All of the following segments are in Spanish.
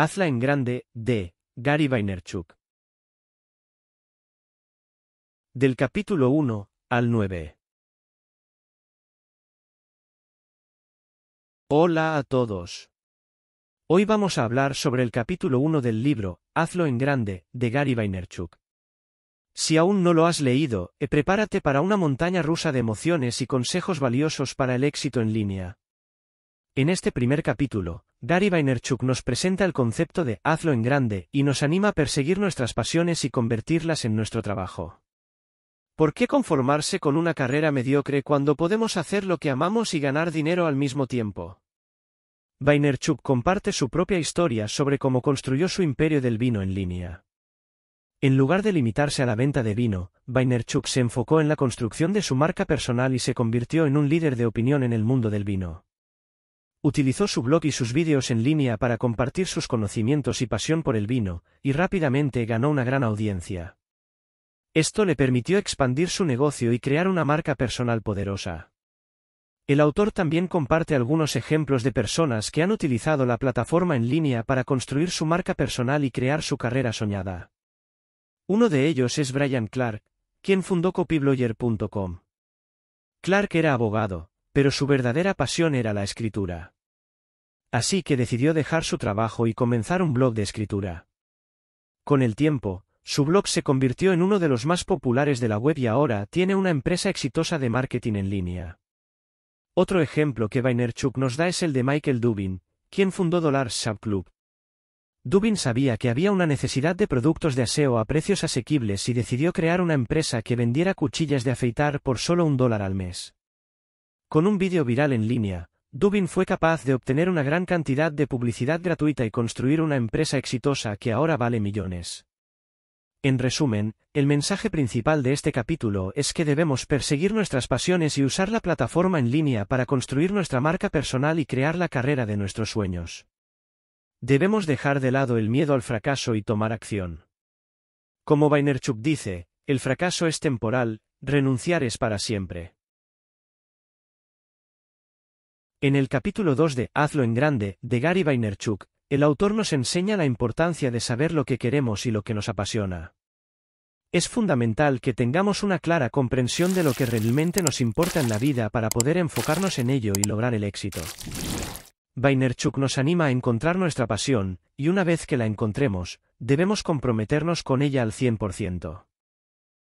Hazla en grande, de Gary Vaynerchuk. Del capítulo 1 al 9. Hola a todos. Hoy vamos a hablar sobre el capítulo 1 del libro, Hazlo en grande, de Gary Vaynerchuk. Si aún no lo has leído, prepárate para una montaña rusa de emociones y consejos valiosos para el éxito en línea. En este primer capítulo, Gary Vaynerchuk nos presenta el concepto de hazlo en grande y nos anima a perseguir nuestras pasiones y convertirlas en nuestro trabajo. ¿Por qué conformarse con una carrera mediocre cuando podemos hacer lo que amamos y ganar dinero al mismo tiempo? Vaynerchuk comparte su propia historia sobre cómo construyó su imperio del vino en línea. En lugar de limitarse a la venta de vino, Vaynerchuk se enfocó en la construcción de su marca personal y se convirtió en un líder de opinión en el mundo del vino. Utilizó su blog y sus vídeos en línea para compartir sus conocimientos y pasión por el vino, y rápidamente ganó una gran audiencia. Esto le permitió expandir su negocio y crear una marca personal poderosa. El autor también comparte algunos ejemplos de personas que han utilizado la plataforma en línea para construir su marca personal y crear su carrera soñada. Uno de ellos es Brian Clark, quien fundó copyblogger.com. Clark era abogado, pero su verdadera pasión era la escritura. Así que decidió dejar su trabajo y comenzar un blog de escritura. Con el tiempo, su blog se convirtió en uno de los más populares de la web y ahora tiene una empresa exitosa de marketing en línea. Otro ejemplo que Vaynerchuk nos da es el de Michael Dubin, quien fundó Dollar Shop Club. Dubin sabía que había una necesidad de productos de aseo a precios asequibles y decidió crear una empresa que vendiera cuchillas de afeitar por solo un dólar al mes. Con un vídeo viral en línea, Dubin fue capaz de obtener una gran cantidad de publicidad gratuita y construir una empresa exitosa que ahora vale millones. En resumen, el mensaje principal de este capítulo es que debemos perseguir nuestras pasiones y usar la plataforma en línea para construir nuestra marca personal y crear la carrera de nuestros sueños. Debemos dejar de lado el miedo al fracaso y tomar acción. Como Vaynerchuk dice, el fracaso es temporal, renunciar es para siempre. En el capítulo 2 de Hazlo en Grande, de Gary Vaynerchuk, el autor nos enseña la importancia de saber lo que queremos y lo que nos apasiona. Es fundamental que tengamos una clara comprensión de lo que realmente nos importa en la vida para poder enfocarnos en ello y lograr el éxito. Vaynerchuk nos anima a encontrar nuestra pasión, y una vez que la encontremos, debemos comprometernos con ella al 100%.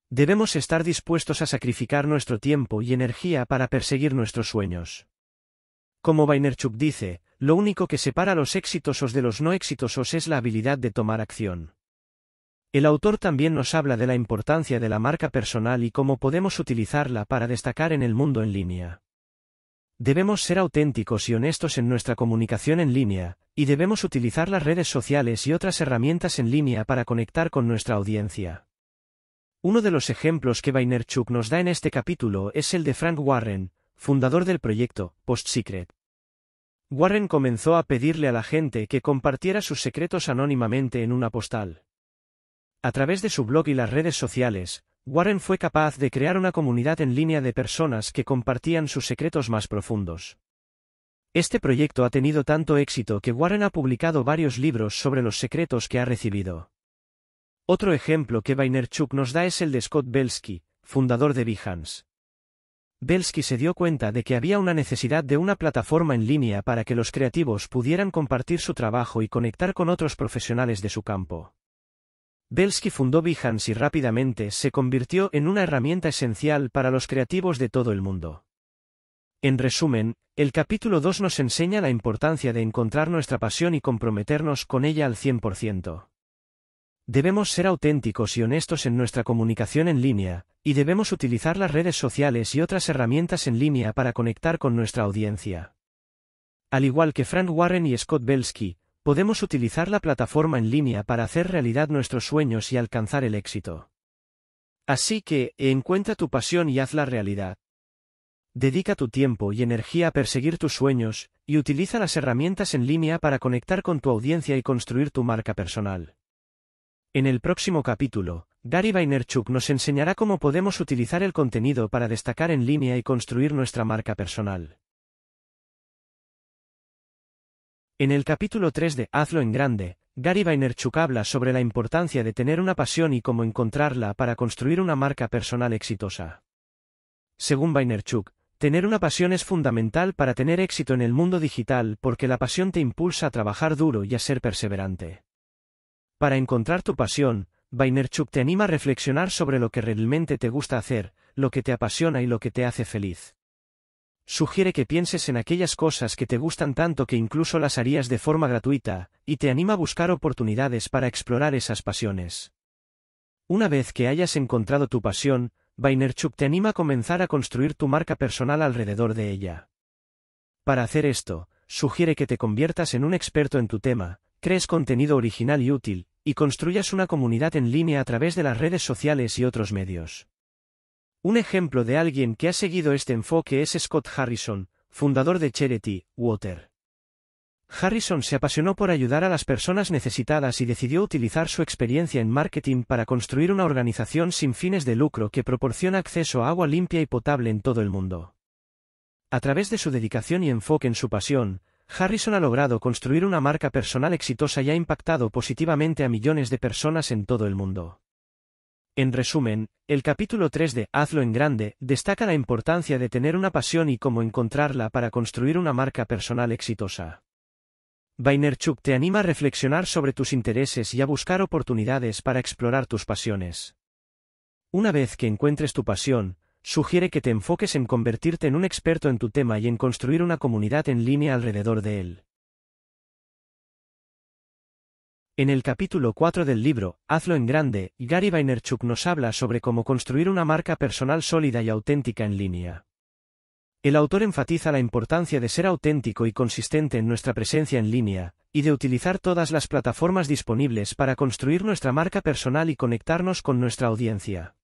Debemos estar dispuestos a sacrificar nuestro tiempo y energía para perseguir nuestros sueños. Como Weinerchuk dice, lo único que separa a los exitosos de los no exitosos es la habilidad de tomar acción. El autor también nos habla de la importancia de la marca personal y cómo podemos utilizarla para destacar en el mundo en línea. Debemos ser auténticos y honestos en nuestra comunicación en línea, y debemos utilizar las redes sociales y otras herramientas en línea para conectar con nuestra audiencia. Uno de los ejemplos que Weinerchuk nos da en este capítulo es el de Frank Warren, fundador del proyecto, PostSecret. Warren comenzó a pedirle a la gente que compartiera sus secretos anónimamente en una postal. A través de su blog y las redes sociales, Warren fue capaz de crear una comunidad en línea de personas que compartían sus secretos más profundos. Este proyecto ha tenido tanto éxito que Warren ha publicado varios libros sobre los secretos que ha recibido. Otro ejemplo que Vaynerchuk nos da es el de Scott Belsky, fundador de Behance. Belsky se dio cuenta de que había una necesidad de una plataforma en línea para que los creativos pudieran compartir su trabajo y conectar con otros profesionales de su campo. Belsky fundó Behance y rápidamente se convirtió en una herramienta esencial para los creativos de todo el mundo. En resumen, el capítulo 2 nos enseña la importancia de encontrar nuestra pasión y comprometernos con ella al 100%. Debemos ser auténticos y honestos en nuestra comunicación en línea, y debemos utilizar las redes sociales y otras herramientas en línea para conectar con nuestra audiencia. Al igual que Frank Warren y Scott Belsky, podemos utilizar la plataforma en línea para hacer realidad nuestros sueños y alcanzar el éxito. Así que, encuentra tu pasión y hazla realidad. Dedica tu tiempo y energía a perseguir tus sueños, y utiliza las herramientas en línea para conectar con tu audiencia y construir tu marca personal. En el próximo capítulo, Gary Vaynerchuk nos enseñará cómo podemos utilizar el contenido para destacar en línea y construir nuestra marca personal. En el capítulo 3 de Hazlo en Grande, Gary Vaynerchuk habla sobre la importancia de tener una pasión y cómo encontrarla para construir una marca personal exitosa. Según Vaynerchuk, tener una pasión es fundamental para tener éxito en el mundo digital porque la pasión te impulsa a trabajar duro y a ser perseverante. Para encontrar tu pasión, Vaynerchuk te anima a reflexionar sobre lo que realmente te gusta hacer, lo que te apasiona y lo que te hace feliz. Sugiere que pienses en aquellas cosas que te gustan tanto que incluso las harías de forma gratuita, y te anima a buscar oportunidades para explorar esas pasiones. Una vez que hayas encontrado tu pasión, Vaynerchuk te anima a comenzar a construir tu marca personal alrededor de ella. Para hacer esto, sugiere que te conviertas en un experto en tu tema, crees contenido original y útil, y construyas una comunidad en línea a través de las redes sociales y otros medios. Un ejemplo de alguien que ha seguido este enfoque es Scott Harrison, fundador de Charity, Water. Harrison se apasionó por ayudar a las personas necesitadas y decidió utilizar su experiencia en marketing para construir una organización sin fines de lucro que proporciona acceso a agua limpia y potable en todo el mundo. A través de su dedicación y enfoque en su pasión, Harrison ha logrado construir una marca personal exitosa y ha impactado positivamente a millones de personas en todo el mundo. En resumen, el capítulo 3 de Hazlo en Grande destaca la importancia de tener una pasión y cómo encontrarla para construir una marca personal exitosa. Vaynerchuk te anima a reflexionar sobre tus intereses y a buscar oportunidades para explorar tus pasiones. Una vez que encuentres tu pasión, sugiere que te enfoques en convertirte en un experto en tu tema y en construir una comunidad en línea alrededor de él. En el capítulo 4 del libro, Hazlo en Grande, Gary Vaynerchuk nos habla sobre cómo construir una marca personal sólida y auténtica en línea. El autor enfatiza la importancia de ser auténtico y consistente en nuestra presencia en línea, y de utilizar todas las plataformas disponibles para construir nuestra marca personal y conectarnos con nuestra audiencia.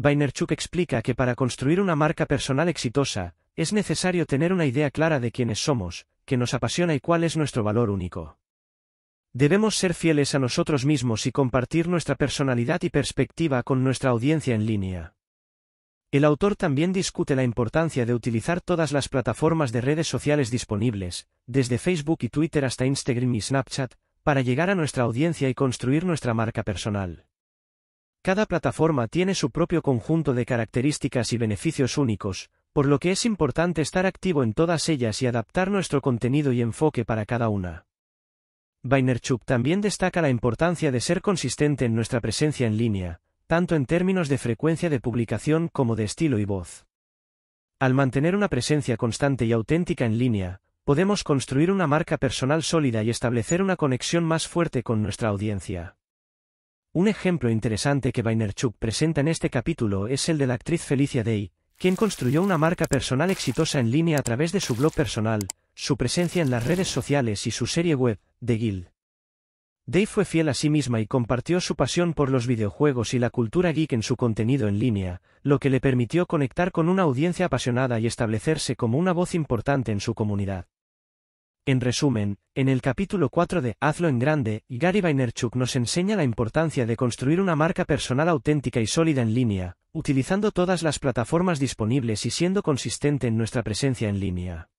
Vaynerchuk explica que para construir una marca personal exitosa, es necesario tener una idea clara de quiénes somos, qué nos apasiona y cuál es nuestro valor único. Debemos ser fieles a nosotros mismos y compartir nuestra personalidad y perspectiva con nuestra audiencia en línea. El autor también discute la importancia de utilizar todas las plataformas de redes sociales disponibles, desde Facebook y Twitter hasta Instagram y Snapchat, para llegar a nuestra audiencia y construir nuestra marca personal. Cada plataforma tiene su propio conjunto de características y beneficios únicos, por lo que es importante estar activo en todas ellas y adaptar nuestro contenido y enfoque para cada una. Vaynerchuk también destaca la importancia de ser consistente en nuestra presencia en línea, tanto en términos de frecuencia de publicación como de estilo y voz. Al mantener una presencia constante y auténtica en línea, podemos construir una marca personal sólida y establecer una conexión más fuerte con nuestra audiencia. Un ejemplo interesante que Vaynerchuk presenta en este capítulo es el de la actriz Felicia Day, quien construyó una marca personal exitosa en línea a través de su blog personal, su presencia en las redes sociales y su serie web, The Guild. Day fue fiel a sí misma y compartió su pasión por los videojuegos y la cultura geek en su contenido en línea, lo que le permitió conectar con una audiencia apasionada y establecerse como una voz importante en su comunidad. En resumen, en el capítulo 4 de Hazlo en Grande, Gary Vaynerchuk nos enseña la importancia de construir una marca personal auténtica y sólida en línea, utilizando todas las plataformas disponibles y siendo consistente en nuestra presencia en línea.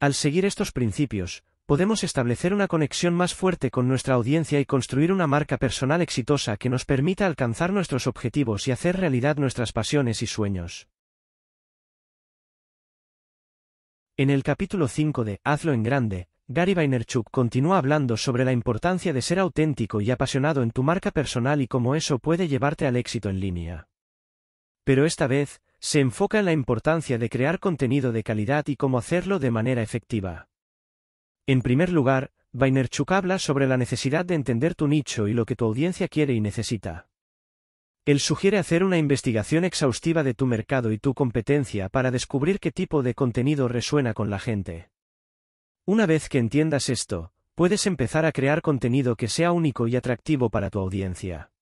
Al seguir estos principios, podemos establecer una conexión más fuerte con nuestra audiencia y construir una marca personal exitosa que nos permita alcanzar nuestros objetivos y hacer realidad nuestras pasiones y sueños. En el capítulo 5 de Hazlo en Grande, Gary Vaynerchuk continúa hablando sobre la importancia de ser auténtico y apasionado en tu marca personal y cómo eso puede llevarte al éxito en línea. Pero esta vez, se enfoca en la importancia de crear contenido de calidad y cómo hacerlo de manera efectiva. En primer lugar, Vaynerchuk habla sobre la necesidad de entender tu nicho y lo que tu audiencia quiere y necesita. Él sugiere hacer una investigación exhaustiva de tu mercado y tu competencia para descubrir qué tipo de contenido resuena con la gente. Una vez que entiendas esto, puedes empezar a crear contenido que sea único y atractivo para tu audiencia.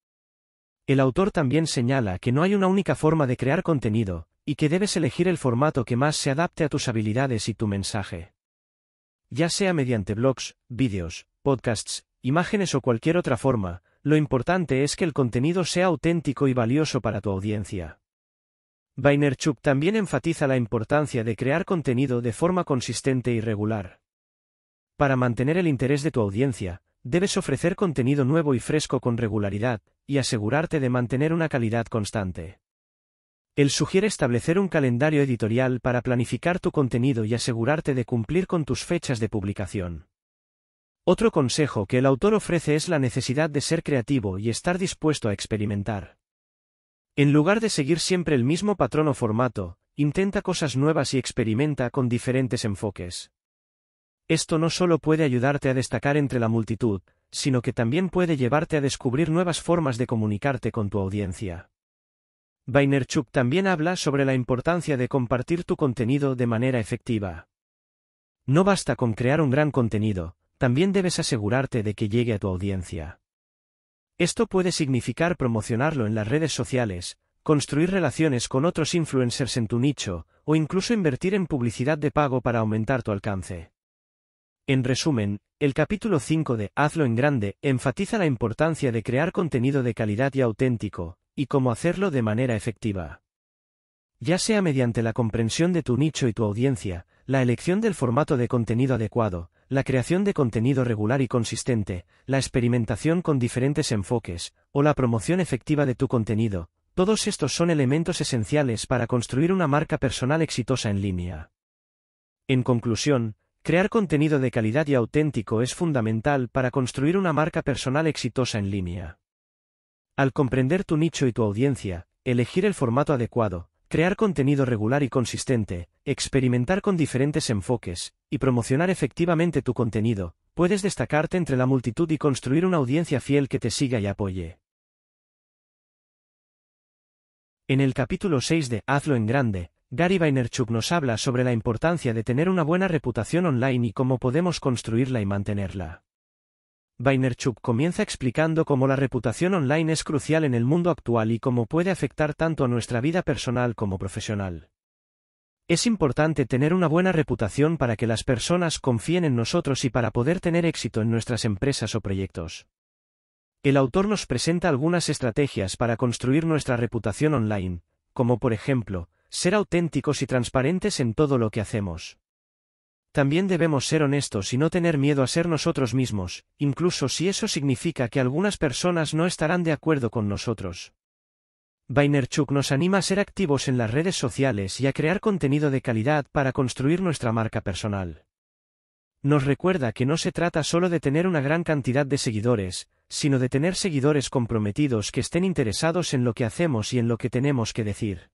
El autor también señala que no hay una única forma de crear contenido, y que debes elegir el formato que más se adapte a tus habilidades y tu mensaje. Ya sea mediante blogs, vídeos, podcasts, imágenes o cualquier otra forma, lo importante es que el contenido sea auténtico y valioso para tu audiencia. Vaynerchuk también enfatiza la importancia de crear contenido de forma consistente y regular. Para mantener el interés de tu audiencia, debes ofrecer contenido nuevo y fresco con regularidad, y asegurarte de mantener una calidad constante. Él sugiere establecer un calendario editorial para planificar tu contenido y asegurarte de cumplir con tus fechas de publicación. Otro consejo que el autor ofrece es la necesidad de ser creativo y estar dispuesto a experimentar. En lugar de seguir siempre el mismo patrón o formato, intenta cosas nuevas y experimenta con diferentes enfoques. Esto no solo puede ayudarte a destacar entre la multitud, sino que también puede llevarte a descubrir nuevas formas de comunicarte con tu audiencia. Weinerchuk también habla sobre la importancia de compartir tu contenido de manera efectiva. No basta con crear un gran contenido, también debes asegurarte de que llegue a tu audiencia. Esto puede significar promocionarlo en las redes sociales, construir relaciones con otros influencers en tu nicho, o incluso invertir en publicidad de pago para aumentar tu alcance. En resumen, el capítulo 5 de Hazlo en Grande enfatiza la importancia de crear contenido de calidad y auténtico, y cómo hacerlo de manera efectiva. Ya sea mediante la comprensión de tu nicho y tu audiencia, la elección del formato de contenido adecuado, la creación de contenido regular y consistente, la experimentación con diferentes enfoques, o la promoción efectiva de tu contenido, todos estos son elementos esenciales para construir una marca personal exitosa en línea. En conclusión, crear contenido de calidad y auténtico es fundamental para construir una marca personal exitosa en línea. Al comprender tu nicho y tu audiencia, elegir el formato adecuado, crear contenido regular y consistente, experimentar con diferentes enfoques, y promocionar efectivamente tu contenido, puedes destacarte entre la multitud y construir una audiencia fiel que te siga y apoye. En el capítulo 6 de Hazlo en Grande, Gary Vaynerchuk nos habla sobre la importancia de tener una buena reputación online y cómo podemos construirla y mantenerla. Vaynerchuk comienza explicando cómo la reputación online es crucial en el mundo actual y cómo puede afectar tanto a nuestra vida personal como profesional. Es importante tener una buena reputación para que las personas confíen en nosotros y para poder tener éxito en nuestras empresas o proyectos. El autor nos presenta algunas estrategias para construir nuestra reputación online, como por ejemplo, ser auténticos y transparentes en todo lo que hacemos. También debemos ser honestos y no tener miedo a ser nosotros mismos, incluso si eso significa que algunas personas no estarán de acuerdo con nosotros. Vaynerchuk nos anima a ser activos en las redes sociales y a crear contenido de calidad para construir nuestra marca personal. Nos recuerda que no se trata solo de tener una gran cantidad de seguidores, sino de tener seguidores comprometidos que estén interesados en lo que hacemos y en lo que tenemos que decir.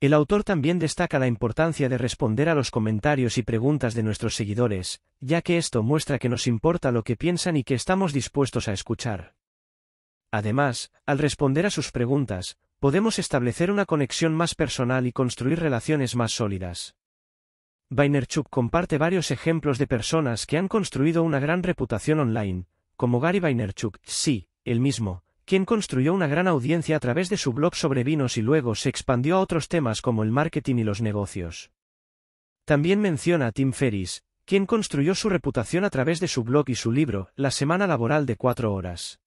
El autor también destaca la importancia de responder a los comentarios y preguntas de nuestros seguidores, ya que esto muestra que nos importa lo que piensan y que estamos dispuestos a escuchar. Además, al responder a sus preguntas, podemos establecer una conexión más personal y construir relaciones más sólidas. Vaynerchuk comparte varios ejemplos de personas que han construido una gran reputación online, como Gary Vaynerchuk, sí, el mismo, quien construyó una gran audiencia a través de su blog sobre vinos y luego se expandió a otros temas como el marketing y los negocios. También menciona a Tim Ferris, quien construyó su reputación a través de su blog y su libro, La Semana Laboral de Cuatro Horas.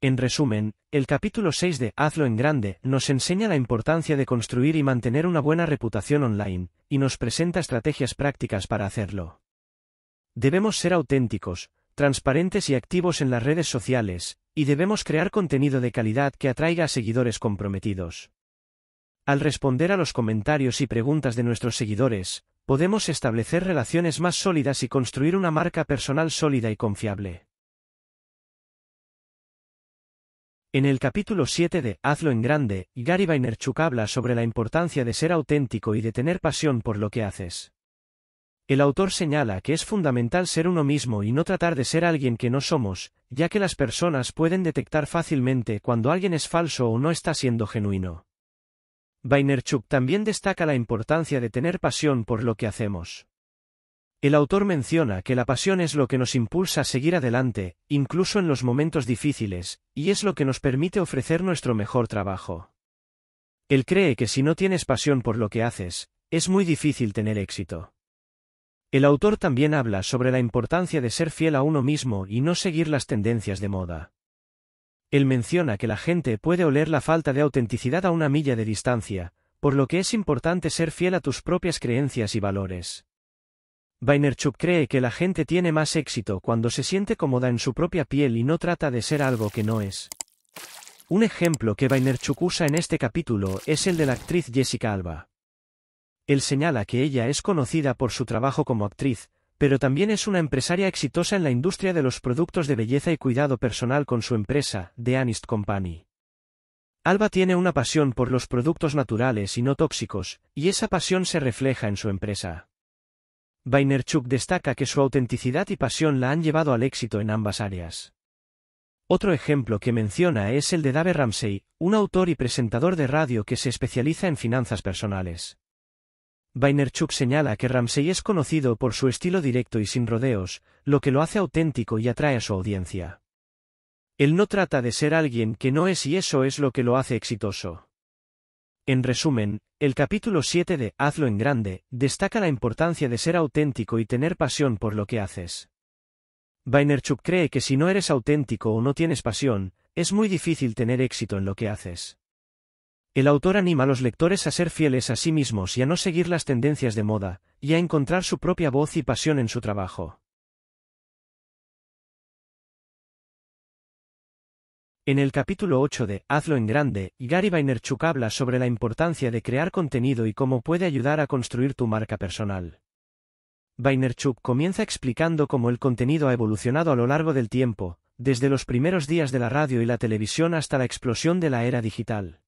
En resumen, el capítulo 6 de Hazlo en Grande nos enseña la importancia de construir y mantener una buena reputación online, y nos presenta estrategias prácticas para hacerlo. Debemos ser auténticos, transparentes y activos en las redes sociales, y debemos crear contenido de calidad que atraiga a seguidores comprometidos. Al responder a los comentarios y preguntas de nuestros seguidores, podemos establecer relaciones más sólidas y construir una marca personal sólida y confiable. En el capítulo 7 de Hazlo en Grande, Gary Vaynerchuk habla sobre la importancia de ser auténtico y de tener pasión por lo que haces. El autor señala que es fundamental ser uno mismo y no tratar de ser alguien que no somos, ya que las personas pueden detectar fácilmente cuando alguien es falso o no está siendo genuino. Weinerchuk también destaca la importancia de tener pasión por lo que hacemos. El autor menciona que la pasión es lo que nos impulsa a seguir adelante, incluso en los momentos difíciles, y es lo que nos permite ofrecer nuestro mejor trabajo. Él cree que si no tienes pasión por lo que haces, es muy difícil tener éxito. El autor también habla sobre la importancia de ser fiel a uno mismo y no seguir las tendencias de moda. Él menciona que la gente puede oler la falta de autenticidad a una milla de distancia, por lo que es importante ser fiel a tus propias creencias y valores. Weinerchuk cree que la gente tiene más éxito cuando se siente cómoda en su propia piel y no trata de ser algo que no es. Un ejemplo que Weinerchuk usa en este capítulo es el de la actriz Jessica Alba. Él señala que ella es conocida por su trabajo como actriz, pero también es una empresaria exitosa en la industria de los productos de belleza y cuidado personal con su empresa, The Anist Company. Alba tiene una pasión por los productos naturales y no tóxicos, y esa pasión se refleja en su empresa. Weinerchuk destaca que su autenticidad y pasión la han llevado al éxito en ambas áreas. Otro ejemplo que menciona es el de Dave Ramsey, un autor y presentador de radio que se especializa en finanzas personales. Vaynerchuk señala que Ramsey es conocido por su estilo directo y sin rodeos, lo que lo hace auténtico y atrae a su audiencia. Él no trata de ser alguien que no es y eso es lo que lo hace exitoso. En resumen, el capítulo 7 de Hazlo en grande destaca la importancia de ser auténtico y tener pasión por lo que haces. Vaynerchuk cree que si no eres auténtico o no tienes pasión, es muy difícil tener éxito en lo que haces. El autor anima a los lectores a ser fieles a sí mismos y a no seguir las tendencias de moda, y a encontrar su propia voz y pasión en su trabajo. En el capítulo 8 de Hazlo en Grande, Gary Vaynerchuk habla sobre la importancia de crear contenido y cómo puede ayudar a construir tu marca personal. Vaynerchuk comienza explicando cómo el contenido ha evolucionado a lo largo del tiempo, desde los primeros días de la radio y la televisión hasta la explosión de la era digital.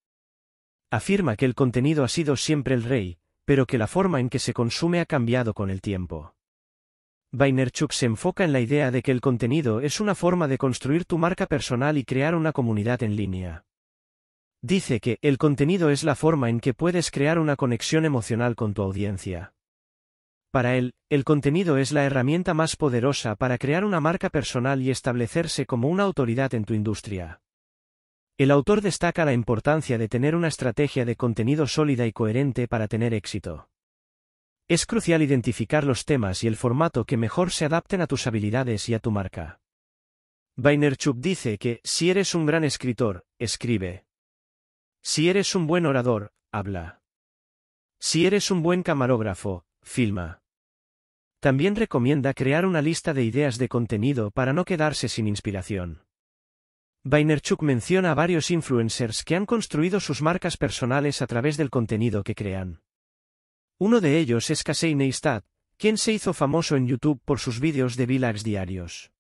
Afirma que el contenido ha sido siempre el rey, pero que la forma en que se consume ha cambiado con el tiempo. Vaynerchuk se enfoca en la idea de que el contenido es una forma de construir tu marca personal y crear una comunidad en línea. Dice que el contenido es la forma en que puedes crear una conexión emocional con tu audiencia. Para él, el contenido es la herramienta más poderosa para crear una marca personal y establecerse como una autoridad en tu industria. El autor destaca la importancia de tener una estrategia de contenido sólida y coherente para tener éxito. Es crucial identificar los temas y el formato que mejor se adapten a tus habilidades y a tu marca. Vaynerchuk dice que, si eres un gran escritor, escribe. Si eres un buen orador, habla. Si eres un buen camarógrafo, filma. También recomienda crear una lista de ideas de contenido para no quedarse sin inspiración. Vaynerchuk menciona a varios influencers que han construido sus marcas personales a través del contenido que crean. Uno de ellos es Casey Neistat, quien se hizo famoso en YouTube por sus vídeos de vlogs diarios.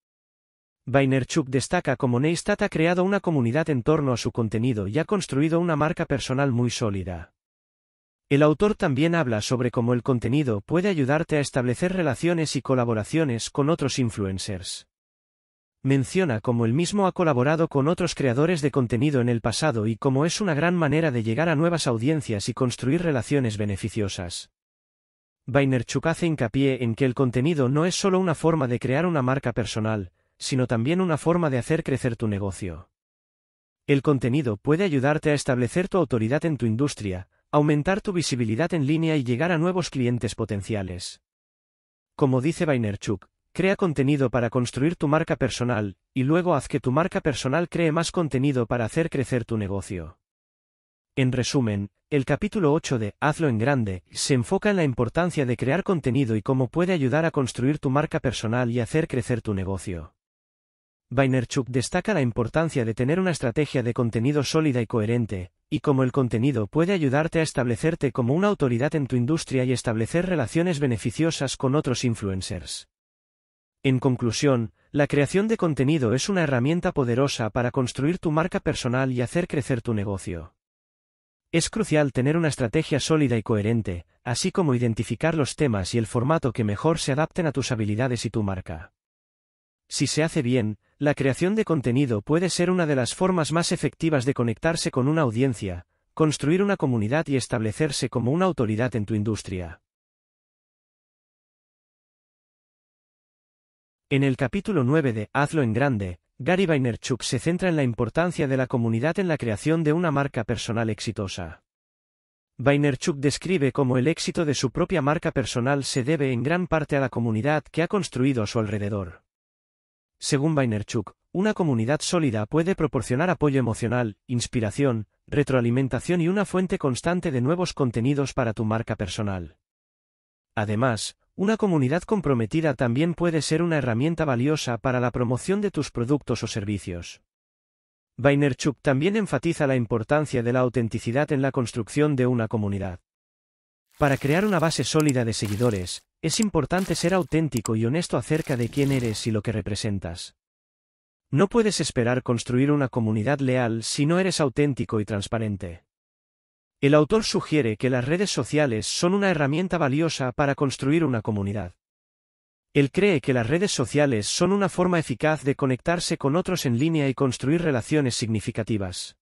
Vaynerchuk destaca cómo Neistat ha creado una comunidad en torno a su contenido y ha construido una marca personal muy sólida. El autor también habla sobre cómo el contenido puede ayudarte a establecer relaciones y colaboraciones con otros influencers. Menciona cómo él mismo ha colaborado con otros creadores de contenido en el pasado y cómo es una gran manera de llegar a nuevas audiencias y construir relaciones beneficiosas. Vaynerchuk hace hincapié en que el contenido no es solo una forma de crear una marca personal, sino también una forma de hacer crecer tu negocio. El contenido puede ayudarte a establecer tu autoridad en tu industria, aumentar tu visibilidad en línea y llegar a nuevos clientes potenciales. Como dice Vaynerchuk, Crea contenido para construir tu marca personal, y luego haz que tu marca personal cree más contenido para hacer crecer tu negocio. En resumen, el capítulo 8 de Hazlo en Grande se enfoca en la importancia de crear contenido y cómo puede ayudar a construir tu marca personal y hacer crecer tu negocio. Vaynerchuk destaca la importancia de tener una estrategia de contenido sólida y coherente, y cómo el contenido puede ayudarte a establecerte como una autoridad en tu industria y establecer relaciones beneficiosas con otros influencers. En conclusión, la creación de contenido es una herramienta poderosa para construir tu marca personal y hacer crecer tu negocio. Es crucial tener una estrategia sólida y coherente, así como identificar los temas y el formato que mejor se adapten a tus habilidades y tu marca. Si se hace bien, la creación de contenido puede ser una de las formas más efectivas de conectarse con una audiencia, construir una comunidad y establecerse como una autoridad en tu industria. En el capítulo 9 de Hazlo en Grande, Gary Vaynerchuk se centra en la importancia de la comunidad en la creación de una marca personal exitosa. Vaynerchuk describe cómo el éxito de su propia marca personal se debe en gran parte a la comunidad que ha construido a su alrededor. Según Vaynerchuk, una comunidad sólida puede proporcionar apoyo emocional, inspiración, retroalimentación y una fuente constante de nuevos contenidos para tu marca personal. Además, una comunidad comprometida también puede ser una herramienta valiosa para la promoción de tus productos o servicios. Vaynerchuk también enfatiza la importancia de la autenticidad en la construcción de una comunidad. Para crear una base sólida de seguidores, es importante ser auténtico y honesto acerca de quién eres y lo que representas. No puedes esperar construir una comunidad leal si no eres auténtico y transparente. El autor sugiere que las redes sociales son una herramienta valiosa para construir una comunidad. Él cree que las redes sociales son una forma eficaz de conectarse con otros en línea y construir relaciones significativas.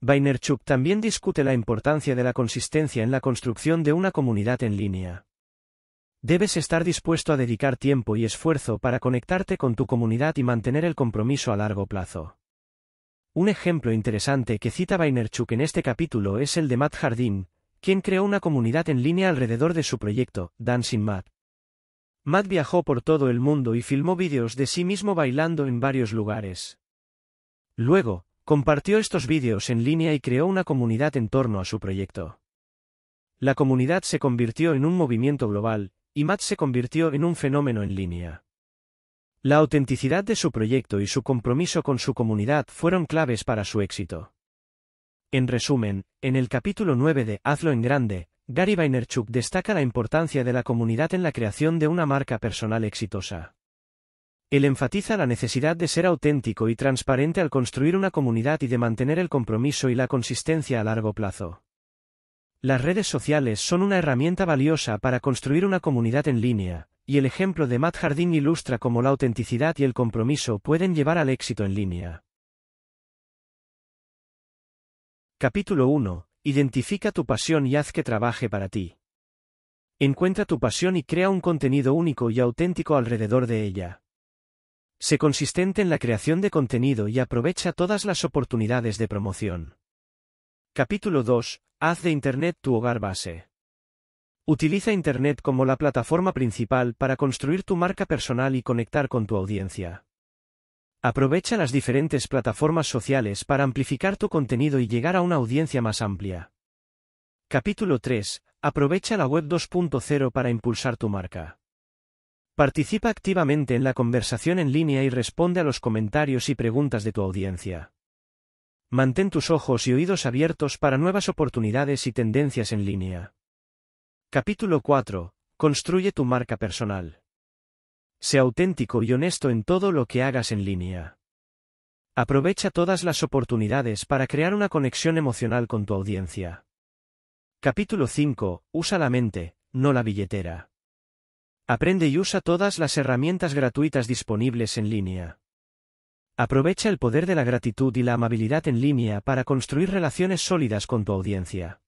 Weinerchuk también discute la importancia de la consistencia en la construcción de una comunidad en línea. Debes estar dispuesto a dedicar tiempo y esfuerzo para conectarte con tu comunidad y mantener el compromiso a largo plazo. Un ejemplo interesante que cita Vaynerchuk en este capítulo es el de Matt jardine, quien creó una comunidad en línea alrededor de su proyecto, Dancing Matt. Matt viajó por todo el mundo y filmó vídeos de sí mismo bailando en varios lugares. Luego, compartió estos vídeos en línea y creó una comunidad en torno a su proyecto. La comunidad se convirtió en un movimiento global, y Matt se convirtió en un fenómeno en línea. La autenticidad de su proyecto y su compromiso con su comunidad fueron claves para su éxito. En resumen, en el capítulo 9 de Hazlo en Grande, Gary Vaynerchuk destaca la importancia de la comunidad en la creación de una marca personal exitosa. Él enfatiza la necesidad de ser auténtico y transparente al construir una comunidad y de mantener el compromiso y la consistencia a largo plazo. Las redes sociales son una herramienta valiosa para construir una comunidad en línea, y el ejemplo de Matt Jardín ilustra cómo la autenticidad y el compromiso pueden llevar al éxito en línea. Capítulo 1. Identifica tu pasión y haz que trabaje para ti. Encuentra tu pasión y crea un contenido único y auténtico alrededor de ella. Sé consistente en la creación de contenido y aprovecha todas las oportunidades de promoción. Capítulo 2. Haz de Internet tu hogar base. Utiliza Internet como la plataforma principal para construir tu marca personal y conectar con tu audiencia. Aprovecha las diferentes plataformas sociales para amplificar tu contenido y llegar a una audiencia más amplia. Capítulo 3. Aprovecha la web 2.0 para impulsar tu marca. Participa activamente en la conversación en línea y responde a los comentarios y preguntas de tu audiencia. Mantén tus ojos y oídos abiertos para nuevas oportunidades y tendencias en línea. Capítulo 4. Construye tu marca personal. Sé auténtico y honesto en todo lo que hagas en línea. Aprovecha todas las oportunidades para crear una conexión emocional con tu audiencia. Capítulo 5. Usa la mente, no la billetera. Aprende y usa todas las herramientas gratuitas disponibles en línea. Aprovecha el poder de la gratitud y la amabilidad en línea para construir relaciones sólidas con tu audiencia.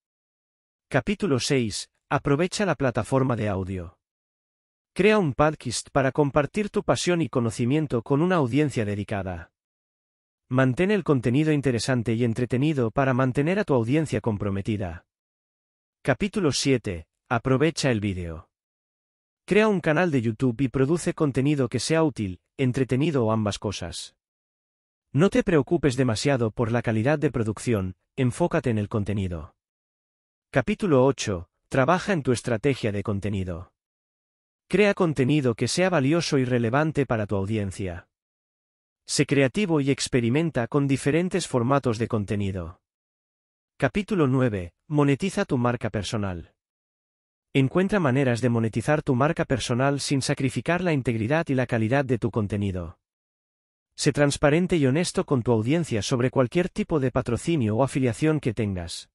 Capítulo 6. Aprovecha la plataforma de audio. Crea un podcast para compartir tu pasión y conocimiento con una audiencia dedicada. Mantén el contenido interesante y entretenido para mantener a tu audiencia comprometida. Capítulo 7. Aprovecha el vídeo. Crea un canal de YouTube y produce contenido que sea útil, entretenido o ambas cosas. No te preocupes demasiado por la calidad de producción, enfócate en el contenido. Capítulo 8. Trabaja en tu estrategia de contenido. Crea contenido que sea valioso y relevante para tu audiencia. Sé creativo y experimenta con diferentes formatos de contenido. Capítulo 9. Monetiza tu marca personal. Encuentra maneras de monetizar tu marca personal sin sacrificar la integridad y la calidad de tu contenido. Sé transparente y honesto con tu audiencia sobre cualquier tipo de patrocinio o afiliación que tengas.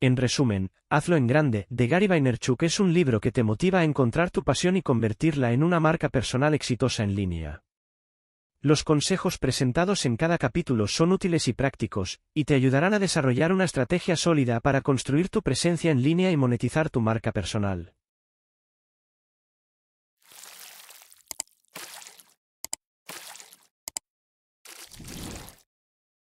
En resumen, Hazlo en Grande, de Gary Vaynerchuk es un libro que te motiva a encontrar tu pasión y convertirla en una marca personal exitosa en línea. Los consejos presentados en cada capítulo son útiles y prácticos, y te ayudarán a desarrollar una estrategia sólida para construir tu presencia en línea y monetizar tu marca personal.